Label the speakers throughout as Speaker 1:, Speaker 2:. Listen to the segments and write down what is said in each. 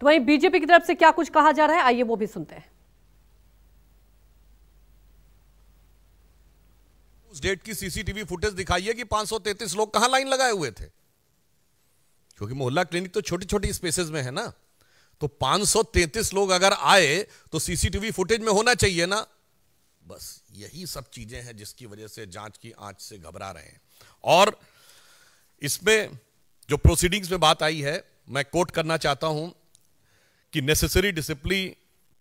Speaker 1: तो वहीं बीजेपी की तरफ से क्या कुछ कहा जा रहा है आइए वो भी सुनते हैं उस डेट की सीसीटीवी फुटेज दिखाई है कि 533 लोग कहां लाइन लगाए हुए थे क्योंकि मोहल्ला क्लिनिक तो छोटी छोटी स्पेसेस में है ना तो 533 लोग अगर आए तो सीसीटीवी फुटेज में होना चाहिए ना बस यही सब चीजें हैं जिसकी वजह से जांच की आंच से घबरा रहे हैं और इसमें जो प्रोसीडिंग्स में बात आई है मैं कोट करना चाहता हूं कि necessary discipline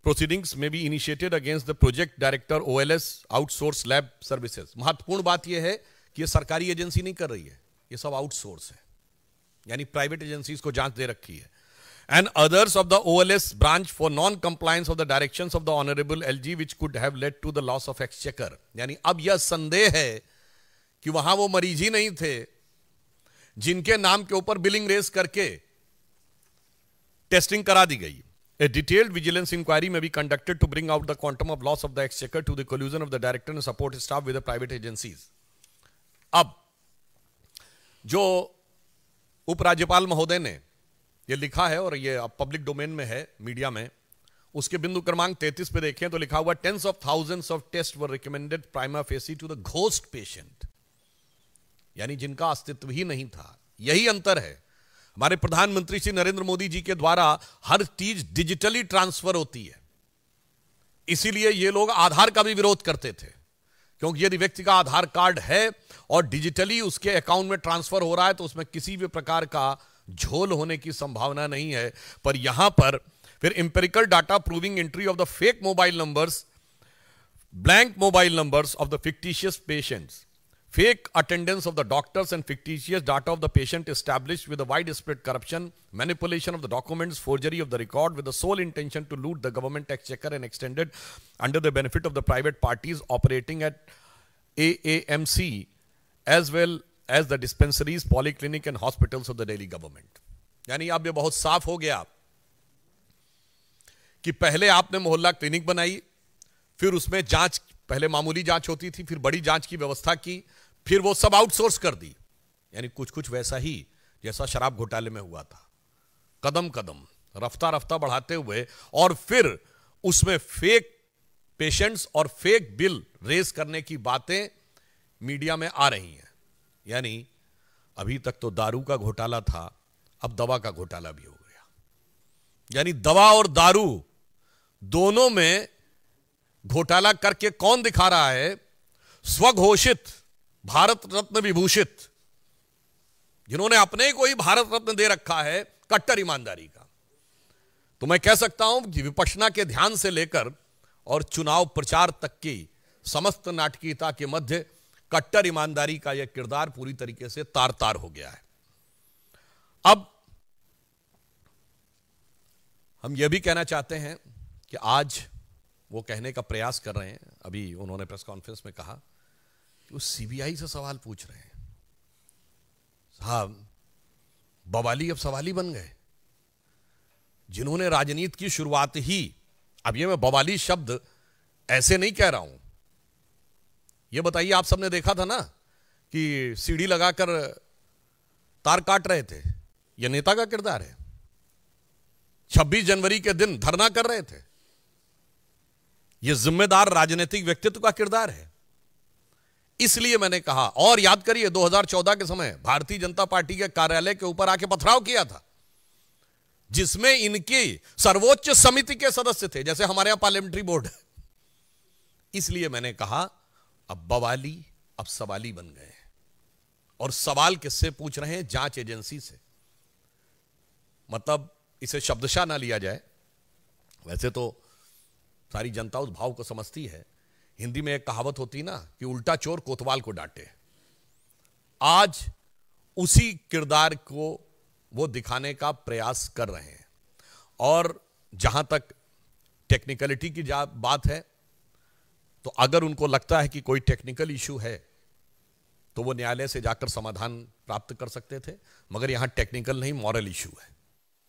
Speaker 1: proceedings may be initiated against the project director OLS outsource lab services महत्वपूर्ण बात यह है कि यह सरकारी एजेंसी नहीं कर रही है ये सब आउटसोर्स है यानी प्राइवेट एजेंसीज को जांच दे रखी है and others of the OLS branch for non-compliance of the directions of the honourable LG which could have led to the loss of exchequer यानी अब यह संदेह है कि वहां वो मरीज ही नहीं थे जिनके नाम के ऊपर बिलिंग रेस करके टेस्टिंग करा दी गई ए detailed vigilance inquiry may be conducted to bring out the quantum of loss of the exchequer to the collusion of the director and support staff with private agencies अब जो उपराज्यपाल महोदय ने ये लिखा है और ये अब पब्लिक डोमेन में है मीडिया में उसके बिंदु क्रमांक 33 पे देखें तो लिखा हुआ tens of thousands of test were recommended prima facie to the ghost patient यानी जिनका अस्तित्व ही नहीं था यही अंतर है हमारे प्रधानमंत्री श्री नरेंद्र मोदी जी के द्वारा हर चीज डिजिटली ट्रांसफर होती है इसीलिए ये लोग आधार का भी विरोध करते थे क्योंकि यदि व्यक्ति का आधार कार्ड है और डिजिटली उसके अकाउंट में ट्रांसफर हो रहा है तो उसमें किसी भी प्रकार का झोल होने की संभावना नहीं है पर यहां पर फिर empirical data proving entry of the fake mobile numbers blank mobile numbers of the fictitious patients Fake attendance of the doctors and fictitious data of the patient established with the widespread corruption, manipulation of the documents, forgery of the record with the sole intention to loot the government exchequer and extended under the benefit of the private parties operating at AAMC as well as the dispensaries, polyclinic and hospitals of the Delhi government. यानी अब ये बहुत साफ हो गया कि पहले आपने मोहल्ला क्लिनिक बनाई फिर उसमें जांच पहले मामूली जांच होती थी फिर बड़ी जांच की व्यवस्था की फिर वो सब आउटसोर्स कर दी यानी कुछ कुछ वैसा ही जैसा शराब घोटाले में हुआ था कदम कदम रफ्ता रफ्ता बढ़ाते हुए और फिर उसमें फेक पेशेंट्स और फेक बिल रेस करने की बातें मीडिया में आ रही हैं यानी अभी तक तो दारू का घोटाला था अब दवा का घोटाला भी हो गया यानी दवा और दारू दोनों में घोटाला करके कौन दिखा रहा है स्वघोषित भारत रत्न विभूषित जिन्होंने अपने को ही भारत रत्न दे रखा है कट्टर ईमानदारी का तो मैं कह सकता हूं कि विपक्षना के ध्यान से लेकर और चुनाव प्रचार तक की समस्त नाटकीयता के मध्य कट्टर ईमानदारी का यह किरदार पूरी तरीके से तार तार हो गया है अब हम यह भी कहना चाहते हैं कि आज वो कहने का प्रयास कर रहे हैं अभी उन्होंने प्रेस कॉन्फ्रेंस में कहा कि वो सीबीआई से सवाल पूछ रहे हैं साहब बवाली अब सवाली बन गए जिन्होंने राजनीति की शुरुआत ही अब ये मैं बवाली शब्द ऐसे नहीं कह रहा हूं ये बताइए आप सबने देखा था ना कि सीढ़ी लगाकर तार काट रहे थे यह नेता का किरदार है 26 जनवरी के दिन धरना कर रहे थे यह जिम्मेदार राजनीतिक व्यक्तित्व का किरदार है इसलिए मैंने कहा और याद करिए 2014 के समय भारतीय जनता पार्टी के कार्यालय के ऊपर आके पथराव किया था जिसमें इनकी सर्वोच्च समिति के सदस्य थे जैसे हमारे यहां पार्लियामेंट्री बोर्ड इसलिए मैंने कहा अब बवाली अब सवाली बन गए और सवाल किससे पूछ रहे हैं जांच एजेंसी से मतलब इसे शब्दशाह ना लिया जाए वैसे तो सारी जनता उस भाव को समझती है हिंदी में एक कहावत होती ना कि उल्टा चोर कोतवाल को डांटे आज उसी किरदार को वो दिखाने का प्रयास कर रहे हैं और जहां तक टेक्निकलिटी की बात है तो अगर उनको लगता है कि कोई टेक्निकल इशू है तो वो न्यायालय से जाकर समाधान प्राप्त कर सकते थे मगर यहां टेक्निकल नहीं मॉरल इशू है